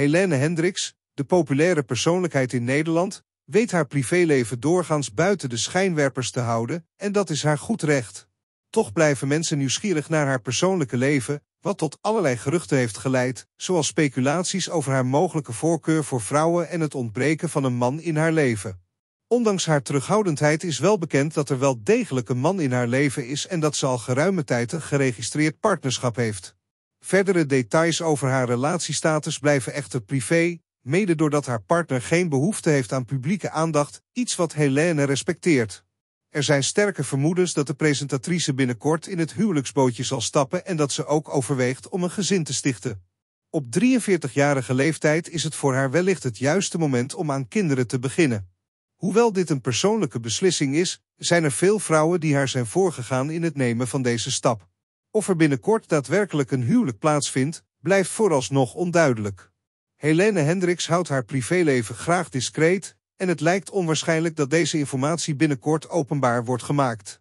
Helene Hendricks, de populaire persoonlijkheid in Nederland, weet haar privéleven doorgaans buiten de schijnwerpers te houden en dat is haar goed recht. Toch blijven mensen nieuwsgierig naar haar persoonlijke leven, wat tot allerlei geruchten heeft geleid, zoals speculaties over haar mogelijke voorkeur voor vrouwen en het ontbreken van een man in haar leven. Ondanks haar terughoudendheid is wel bekend dat er wel degelijk een man in haar leven is en dat ze al geruime tijd een geregistreerd partnerschap heeft. Verdere details over haar relatiestatus blijven echter privé, mede doordat haar partner geen behoefte heeft aan publieke aandacht, iets wat Helene respecteert. Er zijn sterke vermoedens dat de presentatrice binnenkort in het huwelijksbootje zal stappen en dat ze ook overweegt om een gezin te stichten. Op 43-jarige leeftijd is het voor haar wellicht het juiste moment om aan kinderen te beginnen. Hoewel dit een persoonlijke beslissing is, zijn er veel vrouwen die haar zijn voorgegaan in het nemen van deze stap. Of er binnenkort daadwerkelijk een huwelijk plaatsvindt, blijft vooralsnog onduidelijk. Helene Hendricks houdt haar privéleven graag discreet en het lijkt onwaarschijnlijk dat deze informatie binnenkort openbaar wordt gemaakt.